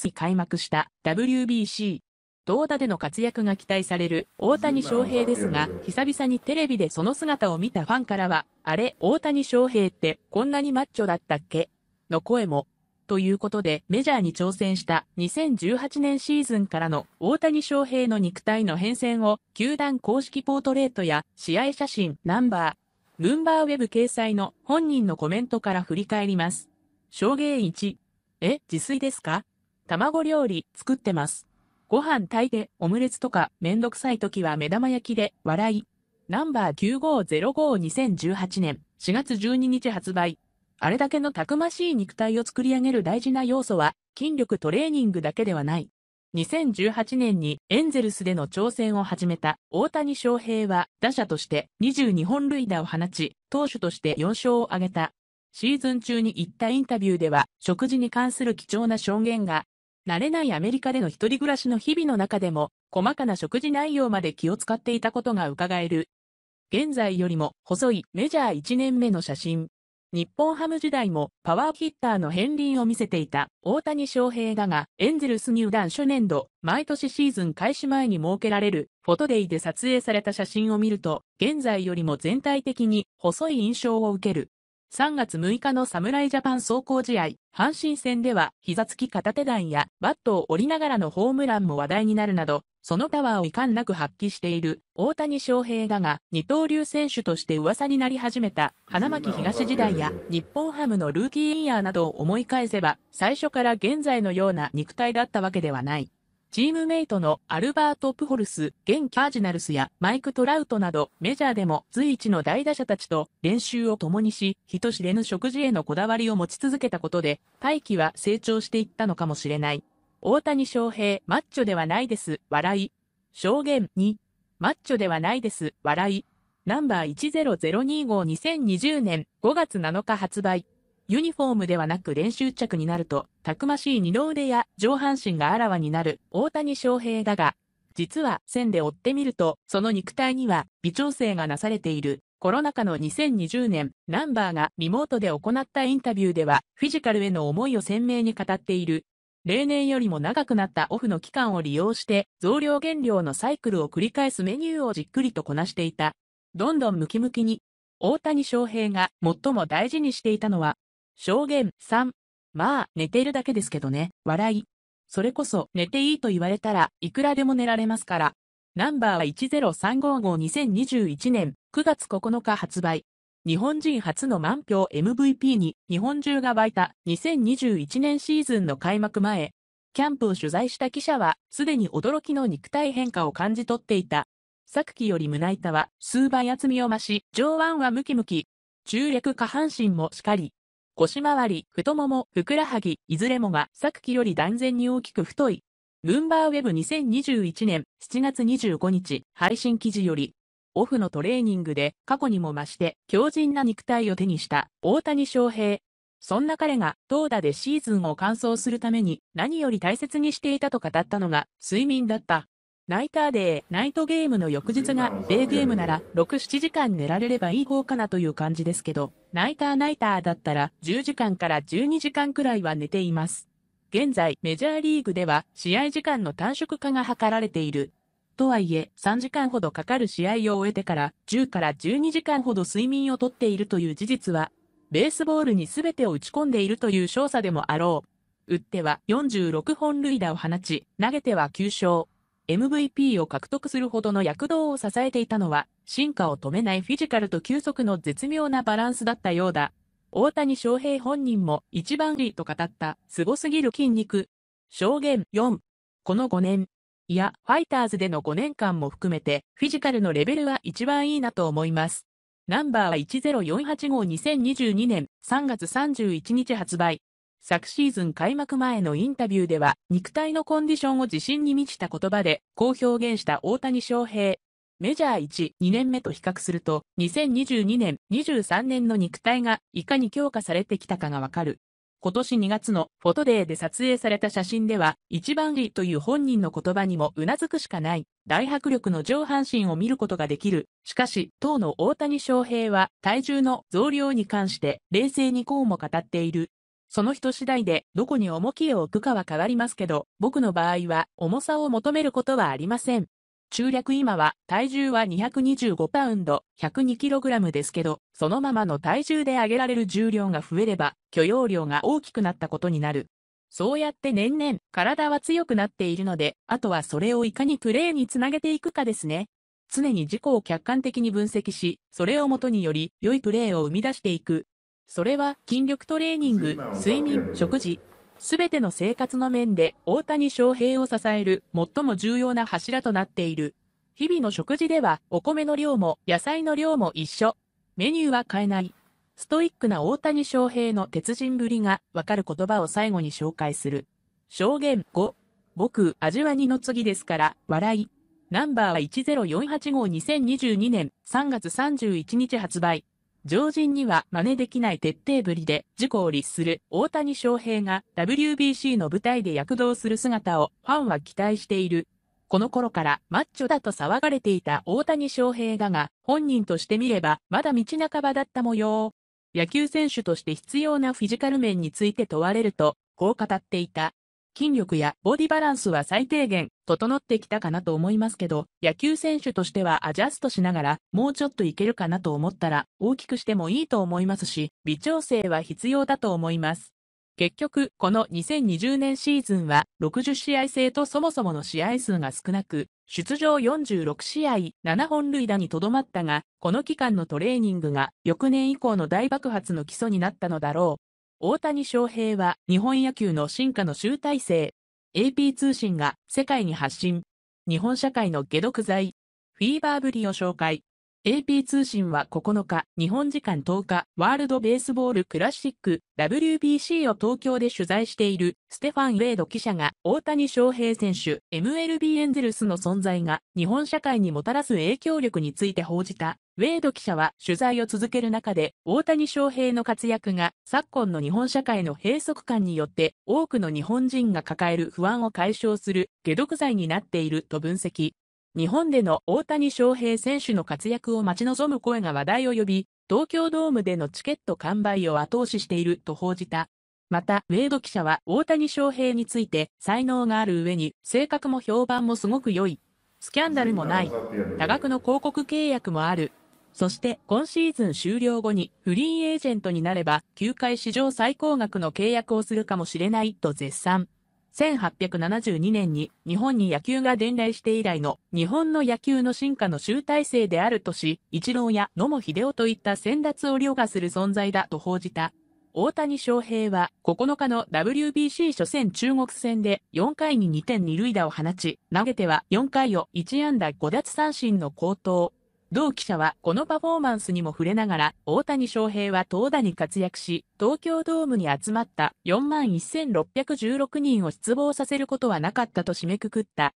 月開幕した WBC。投打での活躍が期待される大谷翔平ですが、久々にテレビでその姿を見たファンからは、あれ、大谷翔平ってこんなにマッチョだったっけの声も。ということで、メジャーに挑戦した2018年シーズンからの大谷翔平の肉体の変遷を、球団公式ポートレートや試合写真、ナンバー、ムンバーウェブ掲載の本人のコメントから振り返ります。証言1、え、自炊ですか卵料理作ってます。ご飯炊いて、オムレツとかめんどくさい時は目玉焼きで、笑い。ナンバー95052018年4月12日発売。あれだけのたくましい肉体を作り上げる大事な要素は、筋力トレーニングだけではない。2018年にエンゼルスでの挑戦を始めた大谷翔平は打者として22本塁打を放ち、投手として4勝を挙げた。シーズン中に行ったインタビューでは食事に関する貴重な証言が慣れないアメリカでの一人暮らしの日々の中でも、細かな食事内容まで気を使っていたことが伺える。現在よりも細いメジャー1年目の写真。日本ハム時代もパワーヒッターの片鱗を見せていた大谷翔平だが、エンゼルス入団初年度、毎年シーズン開始前に設けられるフォトデイで撮影された写真を見ると、現在よりも全体的に細い印象を受ける。3月6日の侍ジャパン走行試合、阪神戦では膝つき片手段やバットを折りながらのホームランも話題になるなど、そのタワーを遺憾なく発揮している大谷翔平だが、二刀流選手として噂になり始めた花巻東時代や日本ハムのルーキーイヤーなどを思い返せば、最初から現在のような肉体だったわけではない。チームメイトのアルバート・プホルス、現カージナルスやマイク・トラウトなどメジャーでも随一の大打者たちと練習を共にし、人知れぬ食事へのこだわりを持ち続けたことで、大気は成長していったのかもしれない。大谷翔平、マッチョではないです、笑い。証言2、マッチョではないです、笑い。ナンバー1 0 0 2号2020年5月7日発売。ユニフォームではなく練習着になると、たくましい二の腕や上半身があらわになる大谷翔平だが、実は線で追ってみると、その肉体には微調整がなされている。コロナ禍の2020年、ナンバーがリモートで行ったインタビューでは、フィジカルへの思いを鮮明に語っている。例年よりも長くなったオフの期間を利用して、増量減量のサイクルを繰り返すメニューをじっくりとこなしていた。どんどんムキムキに。大谷翔平が最も大事にしていたのは、証言3。まあ、寝ているだけですけどね。笑い。それこそ、寝ていいと言われたらいくらでも寝られますから。ナンバーは103552021年9月9日発売。日本人初の満票 MVP に日本中が湧いた2021年シーズンの開幕前、キャンプを取材した記者はすでに驚きの肉体変化を感じ取っていた。昨季より胸板は数倍厚みを増し、上腕はムキムキ、中略下半身もしかり、腰回り、太もも、ふくらはぎ、いずれもが昨季より断然に大きく太い。ムンバーウェブ2021年7月25日配信記事より、オフのトレーニングで過去にも増して強靭な肉体を手にした大谷翔平。そんな彼が投打でシーズンを完走するために何より大切にしていたと語ったのが睡眠だった。ナイターデー、ナイトゲームの翌日がデーゲームなら6、7時間寝られればいい方かなという感じですけど、ナイターナイターだったら10時間から12時間くらいは寝ています。現在、メジャーリーグでは試合時間の短縮化が図られている。とはいえ、3時間ほどかかる試合を終えてから10から12時間ほど睡眠をとっているという事実は、ベースボールに全てを打ち込んでいるという少佐でもあろう。打っては46本塁打を放ち、投げては9勝。MVP を獲得するほどの躍動を支えていたのは、進化を止めないフィジカルと球速の絶妙なバランスだったようだ。大谷翔平本人も一番いいと語った、凄すぎる筋肉。証言4。この5年。いや、ファイターズでの5年間も含めて、フィジカルのレベルは一番いいなと思います。ナンバーは1048号2022年3月31日発売。昨シーズン開幕前のインタビューでは、肉体のコンディションを自信に満ちた言葉で、こう表現した大谷翔平。メジャー1、2年目と比較すると、2022年、23年の肉体がいかに強化されてきたかがわかる。今年2月のフォトデーで撮影された写真では、一番いいという本人の言葉にもうなずくしかない、大迫力の上半身を見ることができる。しかし、当の大谷翔平は、体重の増量に関して、冷静にこうも語っている。その人次第でどこに重きを置くかは変わりますけど、僕の場合は重さを求めることはありません。中略今は体重は225パウンド、102kg ですけど、そのままの体重で上げられる重量が増えれば、許容量が大きくなったことになる。そうやって年々体は強くなっているので、あとはそれをいかにプレーにつなげていくかですね。常に自己を客観的に分析し、それをもとにより良いプレーを生み出していく、それは筋力トレーニング、睡眠、食事、すべての生活の面で大谷翔平を支える最も重要な柱となっている。日々の食事ではお米の量も野菜の量も一緒。メニューは変えない。ストイックな大谷翔平の鉄人ぶりがわかる言葉を最後に紹介する。証言5。僕、味は2の次ですから、笑い。ナンバーは10485 2022年3月31日発売。常人には真似できない徹底ぶりで事故を律する大谷翔平が WBC の舞台で躍動する姿をファンは期待している。この頃からマッチョだと騒がれていた大谷翔平だが本人として見ればまだ道半ばだった模様。野球選手として必要なフィジカル面について問われると、こう語っていた。筋力やボディバランスは最低限整ってきたかなと思いますけど、野球選手としてはアジャストしながら、もうちょっといけるかなと思ったら、大きくしてもいいと思いますし、微調整は必要だと思います。結局、この2020年シーズンは、60試合制とそもそもの試合数が少なく、出場46試合、7本塁打にとどまったが、この期間のトレーニングが、翌年以降の大爆発の基礎になったのだろう。大谷翔平は日本野球の進化の集大成。AP 通信が世界に発信。日本社会の解毒剤。フィーバーぶりを紹介。AP 通信は9日、日本時間10日、ワールドベースボールクラシック WBC を東京で取材しているステファン・ウェイド記者が大谷翔平選手 MLB エンゼルスの存在が日本社会にもたらす影響力について報じた。ウェイド記者は取材を続ける中で大谷翔平の活躍が昨今の日本社会の閉塞感によって多くの日本人が抱える不安を解消する解毒剤になっていると分析。日本での大谷翔平選手の活躍を待ち望む声が話題を呼び、東京ドームでのチケット完売を後押ししていると報じた。また、ウェイド記者は大谷翔平について、才能がある上に、性格も評判もすごく良い。スキャンダルもない。多額の広告契約もある。そして、今シーズン終了後に、フリーエージェントになれば、球界史上最高額の契約をするかもしれないと絶賛。1872年に日本に野球が伝来して以来の日本の野球の進化の集大成であるとし、一郎や野茂秀夫といった先達を凌駕する存在だと報じた。大谷翔平は9日の WBC 初戦中国戦で4回に2点2塁打を放ち、投げては4回を1安打5奪三振の高騰。同記者はこのパフォーマンスにも触れながら、大谷翔平は投打に活躍し、東京ドームに集まった4万1616人を失望させることはなかったと締めくくった。